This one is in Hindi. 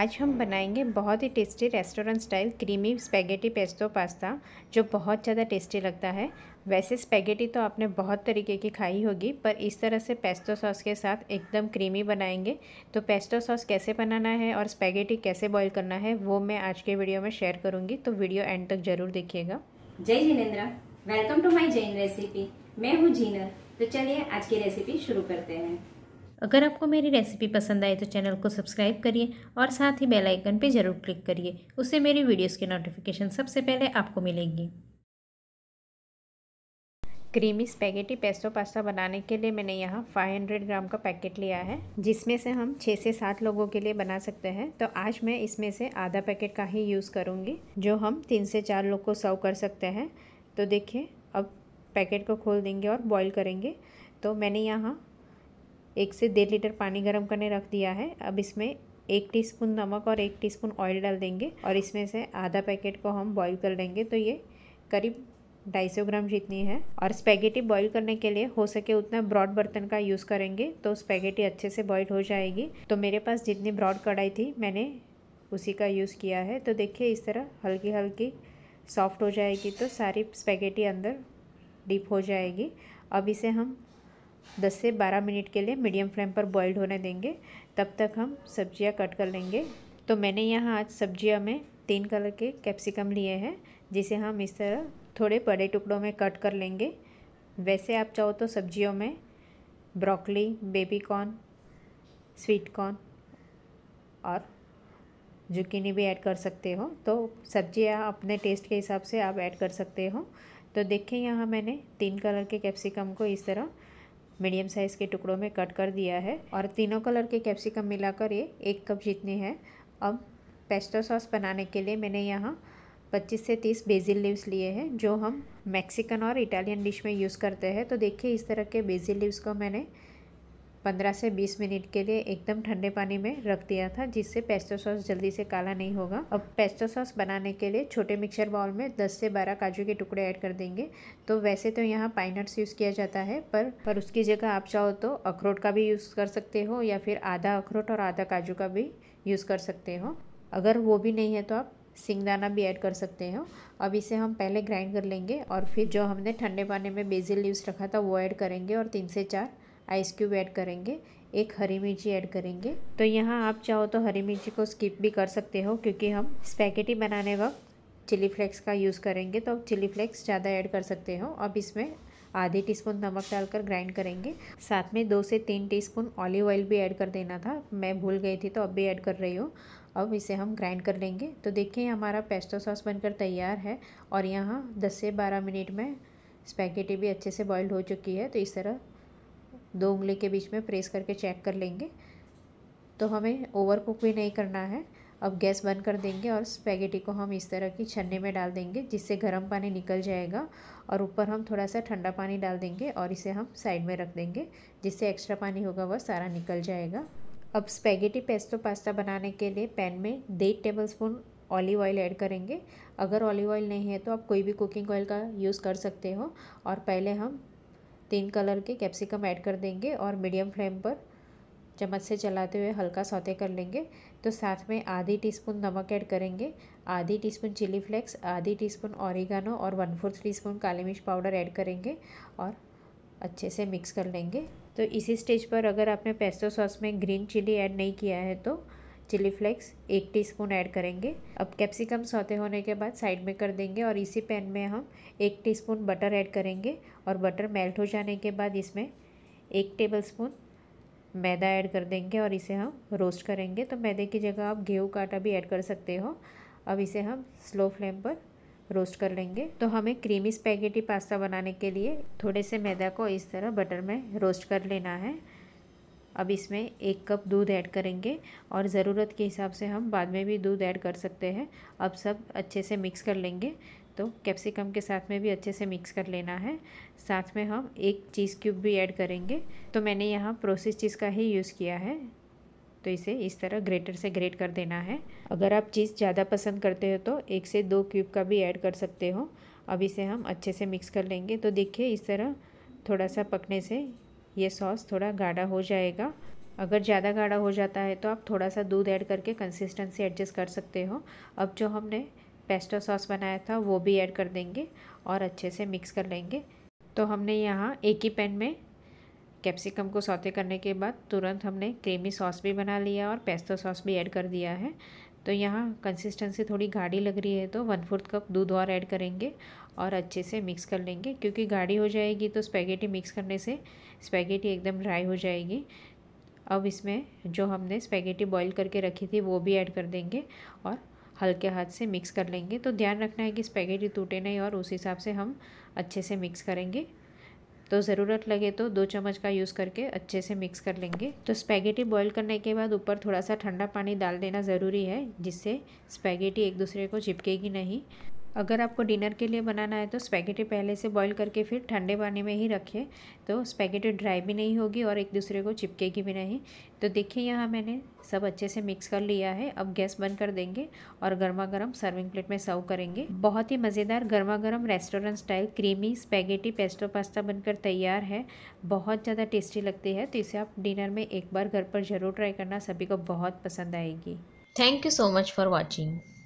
आज हम बनाएंगे बहुत ही tasty restaurant style creamy spaghetti pesto pasta जो बहुत ज़्यादा टेस्टी लगता है वैसे स्पैगेटी तो आपने बहुत तरीके की खाई होगी पर इस तरह से पेस्तो सॉस के साथ एकदम क्रीमी बनाएंगे तो पेस्टो सॉस कैसे बनाना है और स्पैगेटी कैसे बॉईल करना है वो मैं आज के वीडियो में शेयर करूँगी तो वीडियो एंड तक ज़रूर देखिएगा जय Jinendra welcome to my Jain recipe मैं हूँ जीनर तो चलिए आज की रेसिपी शुरू करते हैं अगर आपको मेरी रेसिपी पसंद आए तो चैनल को सब्सक्राइब करिए और साथ ही बेल आइकन पर ज़रूर क्लिक करिए उससे मेरी वीडियोस की नोटिफिकेशन सबसे पहले आपको मिलेंगी क्रीमी स्पैगेटी पेस्टो पास्ता बनाने के लिए मैंने यहाँ 500 ग्राम का पैकेट लिया है जिसमें से हम छः से सात लोगों के लिए बना सकते हैं तो आज मैं इसमें से आधा पैकेट का ही यूज़ करूँगी जो हम तीन से चार लोग को सर्व कर सकते हैं तो देखिए अब पैकेट को खोल देंगे और बॉईल करेंगे तो मैंने यहाँ एक से डेढ़ लीटर पानी गर्म करने रख दिया है अब इसमें एक टीस्पून नमक और एक टीस्पून ऑयल डाल देंगे और इसमें से आधा पैकेट को हम बॉईल कर लेंगे तो ये करीब ढाई सौ ग्राम जितनी है और स्पैगेटी बॉईल करने के लिए हो सके उतना ब्रॉड बर्तन का यूज़ करेंगे तो स्पैगेटी अच्छे से बॉईल हो जाएगी तो मेरे पास जितनी ब्रॉड कढ़ाई थी मैंने उसी का यूज़ किया है तो देखिए इस तरह हल्की हल्की सॉफ्ट हो जाएगी तो सारी स्पैगेटी अंदर डीप हो जाएगी अब इसे हम 10 से 12 मिनट के लिए मीडियम फ्लेम पर बॉयल्ड होने देंगे तब तक हम सब्जियां कट कर लेंगे तो मैंने यहाँ आज सब्जियां में तीन कलर के कैप्सिकम लिए हैं जिसे हम इस तरह थोड़े बड़े टुकड़ों में कट कर लेंगे वैसे आप चाहो तो सब्जियों में broccoli baby corn sweet corn और जुकीनी भी ऐड कर सकते हो तो सब्जियाँ अपने टेस्ट के हिसाब से आप ऐड कर सकते हो तो देखें यहाँ मैंने तीन कलर के कैप्सिकम को इस तरह मीडियम साइज़ के टुकड़ों में कट कर दिया है और तीनों कलर के कैप्सिकम मिलाकर ये एक कप जितने हैं अब पेस्टो सॉस बनाने के लिए मैंने यहाँ 25 से 30 बेजिल लीव्स लिए हैं जो हम मैक्सिकन और इटालियन डिश में यूज़ करते हैं तो देखिए इस तरह के बेजिल लीव्स को मैंने पंद्रह से बीस मिनट के लिए एकदम ठंडे पानी में रख दिया था जिससे पेस्टो सॉस जल्दी से काला नहीं होगा अब पेस्टो सॉस बनाने के लिए छोटे मिक्सर बाउल में दस से बारह काजू के टुकड़े ऐड कर देंगे तो वैसे तो यहाँ पाइनट्स यूज़ किया जाता है पर पर उसकी जगह आप चाहो तो अखरोट का भी यूज़ कर सकते हो या फिर आधा अखरोट और आधा काजू का भी यूज़ कर सकते हो अगर वो भी नहीं है तो आप सिंगदाना भी ऐड कर सकते हो अब इसे हम पहले ग्राइंड कर लेंगे और फिर जो हमने ठंडे पानी में बेजिल लीव्स रखा था वो ऐड करेंगे और तीन से चार आइस क्यूब ऐड करेंगे एक हरी मिर्ची ऐड करेंगे तो यहाँ आप चाहो तो हरी मिर्ची को स्किप भी कर सकते हो क्योंकि हम स्पैकेटी बनाने वक्त चिली फ्लेक्स का यूज़ करेंगे तो आप चिली फ्लेक्स ज़्यादा ऐड कर सकते हो अब इसमें आधे टीस्पून नमक डालकर ग्राइंड करेंगे साथ में दो से तीन टीस्पून ऑलिव ऑयल भी ऐड कर देना था मैं भूल गई थी तो अब भी ऐड कर रही हूँ अब इसे हम ग्राइंड कर लेंगे तो देखिए हमारा पेस्टो सॉस बनकर तैयार है और यहाँ 10 से 12 मिनट में स्पैगेटी भी अच्छे से बॉयल हो चुकी है तो इस तरह दो उंगली के बीच में प्रेस करके चेक कर लेंगे तो हमें ओवर कुक भी नहीं करना है अब गैस बंद कर देंगे और स्पैगेटी को हम इस तरह की छन्ने में डाल देंगे जिससे गर्म पानी निकल जाएगा और ऊपर हम थोड़ा सा ठंडा पानी डाल देंगे और इसे हम साइड में रख देंगे जिससे एक्स्ट्रा पानी होगा वह सारा निकल जाएगा अब स्पैगेटी पेस्टो पास्ता बनाने के लिए पैन में डेढ़ tablespoon olive oil add करेंगे अगर ऑलिव ऑयल नहीं है तो आप कोई भी कुकिंग ऑयल का यूज़ कर सकते हो और पहले हम तीन कलर के कैप्सिकम ऐड कर देंगे और मीडियम फ्लेम पर चम्मच से चलाते हुए हल्का सौते कर लेंगे तो साथ में आधी टीस्पून नमक ऐड करेंगे आधी टीस्पून चिली फ्लेक्स आधी टीस्पून ऑरिगानो और वन फोर्थ टीस्पून काली मिर्च पाउडर ऐड करेंगे और अच्छे से मिक्स कर लेंगे तो इसी स्टेज पर अगर आपने पेस्टो सॉस में ग्रीन चिली ऐड नहीं किया है तो चिली फ्लेक्स एक टीस्पून ऐड करेंगे अब कैप्सिकम सौते होने के बाद साइड में कर देंगे और इसी पैन में हम एक टीस्पून बटर ऐड करेंगे और बटर मेल्ट हो जाने के बाद इसमें एक टेबलस्पून मैदा ऐड कर देंगे और इसे हम रोस्ट करेंगे तो मैदे की जगह आप गेहूँ का आटा भी ऐड कर सकते हो अब इसे हम स्लो फ्लेम पर रोस्ट कर लेंगे तो हमें क्रीमी स्पैगेटी पास्ता बनाने के लिए थोड़े से मैदा को इस तरह बटर में रोस्ट कर लेना है अब इसमें एक कप दूध ऐड करेंगे और ज़रूरत के हिसाब से हम बाद में भी दूध ऐड कर सकते हैं अब सब अच्छे से मिक्स कर लेंगे तो कैप्सिकम के साथ में भी अच्छे से मिक्स कर लेना है साथ में हम एक चीज़ क्यूब भी ऐड करेंगे तो मैंने यहाँ प्रोसेस चीज़ का ही यूज़ किया है तो इसे इस तरह ग्रेटर से ग्रेट कर देना है अगर आप चीज़ ज़्यादा पसंद करते हो तो एक से दो क्यूब का भी ऐड कर सकते हो अब इसे हम अच्छे से मिक्स कर लेंगे तो देखिए इस तरह थोड़ा सा पकने से ये सॉस थोड़ा गाढ़ा हो जाएगा अगर ज़्यादा गाढ़ा हो जाता है तो आप थोड़ा सा दूध ऐड करके कंसिस्टेंसी एडजस्ट कर सकते हो अब जो हमने पेस्टो सॉस बनाया था वो भी ऐड कर देंगे और अच्छे से मिक्स कर लेंगे तो हमने यहाँ एक ही पैन में कैप्सिकम को सौते करने के बाद तुरंत हमने क्रीमी सॉस भी बना लिया और पेस्टो सॉस भी ऐड कर दिया है तो यहाँ कंसिस्टेंसी थोड़ी गाढ़ी लग रही है तो वन फोर्थ कप दूध और ऐड करेंगे और अच्छे से मिक्स कर लेंगे क्योंकि गाढ़ी हो जाएगी तो स्पैगेटी मिक्स करने से स्पैगेटी एकदम ड्राई हो जाएगी अब इसमें जो हमने स्पैगेटी बॉईल करके रखी थी वो भी ऐड कर देंगे और हल्के हाथ से मिक्स कर लेंगे तो ध्यान रखना है कि स्पैगेटी टूटे नहीं और उस हिसाब से हम अच्छे से मिक्स करेंगे तो ज़रूरत लगे तो दो चम्मच का यूज़ करके अच्छे से मिक्स कर लेंगे तो स्पैगेटी बॉईल करने के बाद ऊपर थोड़ा सा ठंडा पानी डाल देना ज़रूरी है जिससे स्पैगेटी एक दूसरे को चिपकेगी नहीं अगर आपको डिनर के लिए बनाना है तो स्पैगेटी पहले से बॉईल करके फिर ठंडे पानी में ही रखें तो स्पैगेटी ड्राई भी नहीं होगी और एक दूसरे को चिपकेगी भी नहीं तो देखिए यहाँ मैंने सब अच्छे से मिक्स कर लिया है अब गैस बंद कर देंगे और गर्मा गर्म सर्विंग प्लेट में सर्व करेंगे बहुत ही मज़ेदार गर्मा गर्म restaurant style creamy spaghetti pesto pasta बनकर तैयार है बहुत ज़्यादा टेस्टी लगती है तो इसे आप डिनर में एक बार घर पर ज़रूर ट्राई करना सभी को बहुत पसंद आएगी thank you so much for watching